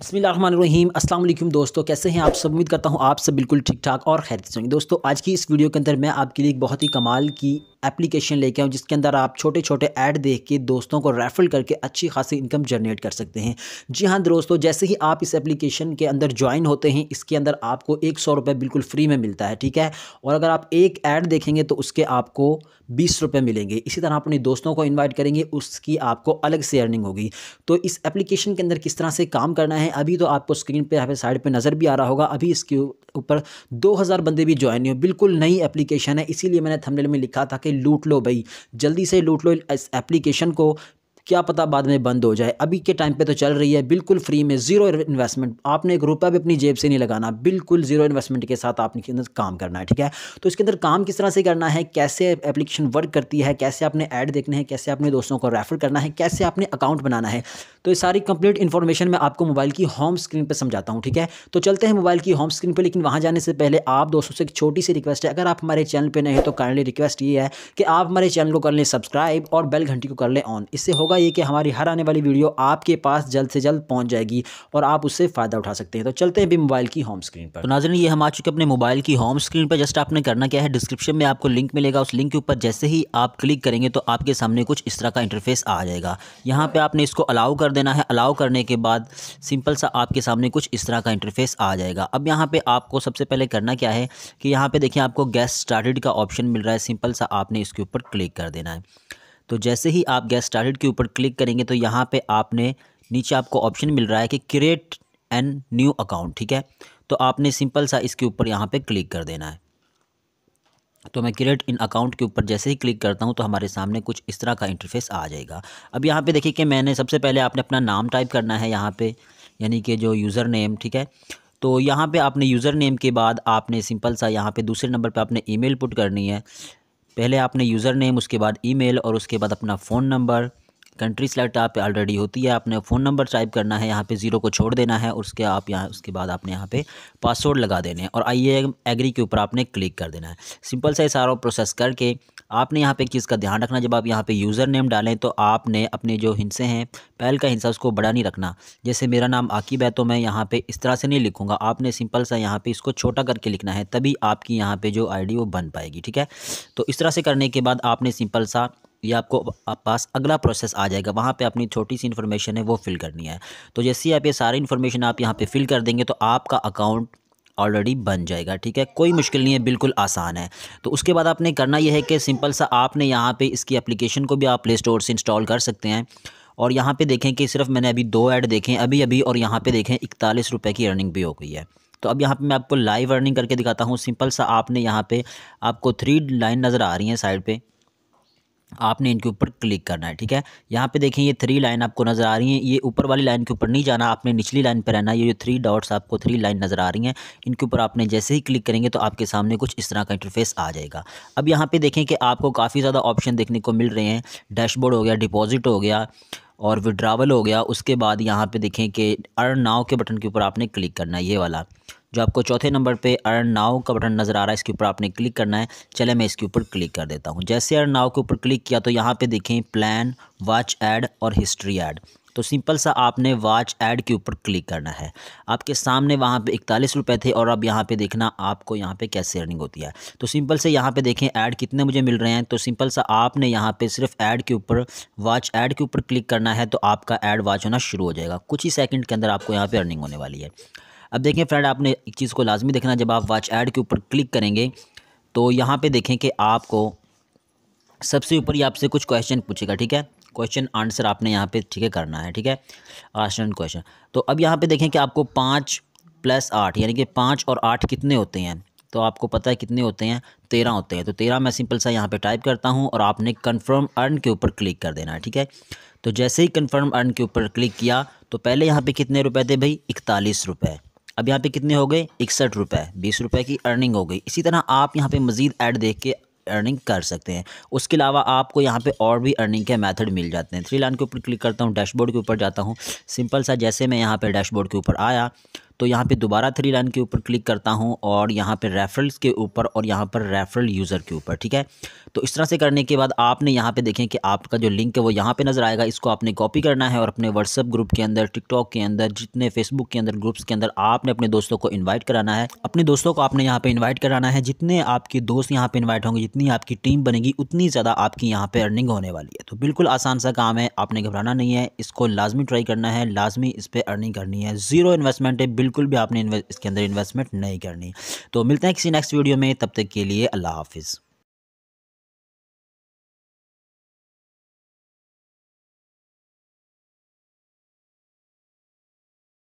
बसमीम दोस्तों कैसे हैं आप सब उम्मीद करता हूं आप सब बिल्कुल ठीक ठाक और खैर से होंगे दोस्तों आज की इस वीडियो के अंदर मैं आपके लिए एक बहुत ही कमाल की एप्लीकेशन लेके आऊँ जिसके अंदर आप छोटे छोटे ऐड देख के दोस्तों को रेफर करके अच्छी खासी इनकम जनरेट कर सकते हैं जी हाँ दोस्तों जैसे ही आप इस एप्लीकेशन के अंदर ज्वाइन होते हैं इसके अंदर आपको एक सौ रुपये बिल्कुल फ्री में मिलता है ठीक है और अगर आप एक ऐड देखेंगे तो उसके आपको बीस रुपये मिलेंगे इसी तरह अपने दोस्तों को इन्वाइट करेंगे उसकी आपको अलग से अर्निंग होगी तो इस एप्लीकेशन के अंदर किस तरह से काम करना है हैं अभी तो आपको स्क्रीन पर यहाँ पे साइड पे नज़र भी आ रहा होगा अभी इसके ऊपर 2000 बंदे भी ज्वाइन हुए बिल्कुल नई एप्लीकेशन है इसीलिए मैंने थंबनेल में लिखा था कि लूट लो भाई जल्दी से लूट लो इस एप्लीकेशन को क्या पता बाद में बंद हो जाए अभी के टाइम पे तो चल रही है बिल्कुल फ्री में ज़ीरो इन्वेस्टमेंट आपने एक रुपया भी अपनी जेब से नहीं लगाना बिल्कुल ज़ीरो इन्वेस्टमेंट के साथ आपने के अंदर काम करना है ठीक है तो इसके अंदर काम किस तरह से करना है कैसे एप्लीकेशन वर्क करती है कैसे आपने ऐड देखने हैं कैसे अपने दोस्तों को रेफ़र करना है कैसे आपने अकाउंट बनाना है तो ये सारी कंप्लीट इन्फॉर्मेशन मैं आपको मोबाइल की होम स्क्रीन पर समझाता हूँ ठीक है तो चलते हैं मोबाइल की होम स्क्रीन पर लेकिन वहाँ जाने से पहले आप दोस्तों से एक छोटी सी रिक्वेस्ट है अगर आप हमारे चैनल पर नहीं हो तो काइंडली रिक्वेस्ट ये है कि आप हमारे चैनल को कर लें सब्सक्राइब और बेल घंटी को कर लें ऑन इससे होगा ये कि हमारी हर आने वाली वीडियो आपके पास जल्द से जल्द पहुंच जाएगी और आप उससे फ़ायदा उठा सकते हैं तो चलते हैं भी मोबाइल की होम स्क्रीन पर तो नाजन ये हम आ चुके अपने मोबाइल की होम स्क्रीन पर जस्ट आपने करना क्या है डिस्क्रिप्शन में आपको लिंक मिलेगा उस लिंक के ऊपर जैसे ही आप क्लिक करेंगे तो आपके सामने कुछ इस तरह का इंटरफेस आ जाएगा यहाँ पर आपने इसको अलाउ कर देना है अलाउ करने के बाद सिंपल सा आपके सामने कुछ इस तरह का इंटरफेस आ जाएगा अब यहाँ पर आपको सबसे पहले करना क्या है कि यहाँ पर देखिए आपको गैस स्टार्टेड का ऑप्शन मिल रहा है सिंपल सा आपने इसके ऊपर क्लिक कर देना है तो जैसे ही आप गेट स्टार्टेड के ऊपर क्लिक करेंगे तो यहाँ पे आपने नीचे आपको ऑप्शन मिल रहा है कि क्रिएट एन न्यू अकाउंट ठीक है तो आपने सिंपल सा इसके ऊपर यहाँ पे क्लिक कर देना है तो मैं क्रिएट इन अकाउंट के ऊपर जैसे ही क्लिक करता हूँ तो हमारे सामने कुछ इस तरह का इंटरफेस आ जाएगा अब यहाँ पर देखिए कि मैंने सबसे पहले आपने अपना नाम टाइप करना है यहाँ पर यानी कि जो यूज़र नेम ठीक है तो यहाँ पे आपने यूज़र नेम के बाद आपने सिंपल सा यहाँ पे दूसरे नंबर पे आपने ईमेल पुट करनी है पहले आपने यूज़र नेम उसके बाद ईमेल और उसके बाद अपना फ़ोन नंबर कंट्री सेलेक्ट आप ऑलरेडी होती है आपने फ़ोन नंबर टाइप करना है यहाँ पे ज़ीरो को छोड़ देना है और उसके आप यहाँ उसके बाद आपने यहाँ पे पासवर्ड लगा देने हैं और आइए एग्री के ऊपर आपने क्लिक कर देना है सिंपल सा सारा प्रोसेस करके आपने यहाँ पे किस का ध्यान रखना जब आप यहाँ पे यूज़र नेम डालें तो आपने अपने जो हिंसे हैं पहल का हिंसा उसको बड़ा नहीं रखना जैसे मेरा नाम आकिब है तो मैं यहाँ पे इस तरह से नहीं लिखूँगा आपने सिंपल सा यहाँ पे इसको छोटा करके लिखना है तभी आपकी यहाँ पे जो आईडी वो बन पाएगी ठीक है तो इस तरह से करने के बाद आपने सिंपल सा ये आपको आप पास अगला प्रोसेस आ जाएगा वहाँ पे अपनी छोटी सी इन्फॉर्मेशन है वो फिल करनी है तो जैसे ही आप ये सारी इन्फॉर्मेशन आप यहाँ पे फिल कर देंगे तो आपका अकाउंट ऑलरेडी बन जाएगा ठीक है कोई मुश्किल नहीं है बिल्कुल आसान है तो उसके बाद आपने करना यह है कि सिंपल सा आपने यहाँ पर इसकी अप्लीकेशन को भी आप प्ले स्टोर से इंस्टॉल कर सकते हैं और यहाँ पर देखें कि सिर्फ मैंने अभी दो ऐड देखें अभी अभी और यहाँ पर देखें इकतालीस रुपये की अर्निंग भी हो गई है तो अब यहाँ पे मैं आपको लाइव अर्निंग करके दिखाता हूँ सिंपल सा आपने यहाँ पे आपको थ्री लाइन नज़र आ रही हैं साइड पे आपने इनके ऊपर क्लिक करना है ठीक है यहाँ पे देखें ये थ्री लाइन आपको नज़र आ रही हैं ये ऊपर वाली लाइन के ऊपर नहीं जाना आपने निचली लाइन पर रहना ये जो थ्री डॉट्स आपको थ्री लाइन नज़र आ रही हैं इनके ऊपर आपने जैसे ही क्लिक करेंगे तो आपके सामने कुछ इस तरह का इंटरफेस आ जाएगा अब यहाँ पर देखें कि आपको काफ़ी ज़्यादा ऑप्शन देखने को मिल रहे हैं डैशबोर्ड हो गया डिपॉज़िट हो गया और विड्रावल हो गया उसके बाद यहाँ पे देखें कि अर्न नाव के बटन के ऊपर आपने क्लिक करना ये वाला जो आपको चौथे नंबर पे अर्न नाव का बटन नज़र आ रहा है इसके ऊपर आपने क्लिक करना है चले मैं इसके ऊपर क्लिक कर देता हूँ जैसे अर्न नाव के ऊपर क्लिक किया तो यहाँ पे देखें प्लान वॉच ऐड और हिस्ट्री ऐड तो सिंपल सा आपने वॉच ऐड के ऊपर क्लिक करना है आपके सामने वहाँ पे इकतालीस रुपये थे और अब यहाँ पे देखना आपको यहाँ पे कैसे अर्निंग होती है तो सिंपल से यहाँ पे देखें ऐड कितने मुझे मिल रहे हैं तो सिंपल सा आपने यहाँ पे सिर्फ ऐड के ऊपर वॉच ऐड के ऊपर क्लिक करना है तो आपका ऐड वॉच होना शुरू हो जाएगा कुछ ही सेकंड के अंदर आपको यहाँ पर अर्निंग होने वाली है अब देखें फ्रेंड आपने एक चीज़ को लाजमी देखना जब आप वॉच ऐड के ऊपर क्लिक करेंगे तो यहाँ पे देखें कि आपको सबसे ऊपर ही आपसे कुछ क्वेश्चन पूछेगा ठीक है क्वेश्चन आंसर आपने यहाँ पे ठीक है करना है ठीक है आशन क्वेश्चन तो अब यहाँ पे देखें कि आपको पाँच प्लस आठ यानी कि पाँच और आठ कितने होते हैं तो आपको पता है कितने होते हैं तेरह होते हैं तो तेरह मैं सिंपल सा यहाँ पर टाइप करता हूँ और आपने कन्फर्म अर्न के ऊपर क्लिक कर देना है ठीक है तो जैसे ही कन्फर्म अर्न के ऊपर क्लिक किया तो पहले यहाँ पर कितने रुपए थे भाई इकतालीस रुपये अब यहाँ पे कितने हो गए इकसठ रुपये बीस रुपये की अर्निंग हो गई इसी तरह आप यहाँ पे मज़ीद ऐड देख के अर्निंग कर सकते हैं उसके अलावा आपको यहाँ पे और भी अर्निंग के मेथड मिल जाते हैं थ्री लाइन के ऊपर क्लिक करता हूँ डैशबोर्ड के ऊपर जाता हूँ सिंपल सा जैसे मैं यहाँ पे डैशबोर्ड के ऊपर आया तो यहाँ पे दोबारा थ्री लाइन के ऊपर क्लिक करता हूँ और यहाँ पे रेफरल्स के ऊपर और यहाँ पर रेफरल यूज़र के ऊपर ठीक है तो इस तरह से करने के बाद आपने यहाँ पे देखें कि आपका जो लिंक है वो यहाँ पे नज़र आएगा इसको आपने कॉपी करना है और अपने व्हाट्सअप ग्रुप के अंदर टिकटॉक के अंदर जितने फेसबुक के अंदर ग्रुप्स के अंदर आपने अपने दोस्तों को इन्वाइट कराना है अपने दोस्तों को आपने यहाँ पर इन्वाइट कराना है जितने आपके दोस्त यहाँ पर इन्वाइट होंगे जितनी आपकी टीम बनेगी उतनी ज़्यादा आपकी यहाँ पर अर्निंग होने वाली है तो बिल्कुल आसान सा काम है आपने घबराना नहीं है इसको लाजमी ट्राई करना है लाजमी इस पर अर्निंग करनी है ज़ीरो इन्वेस्टमेंट है बिल्कुल भी आपने इसके अंदर इन्वेस्टमेंट नहीं करनी तो मिलते हैं किसी नेक्स्ट वीडियो में तब तक के लिए अल्लाह हाफिज़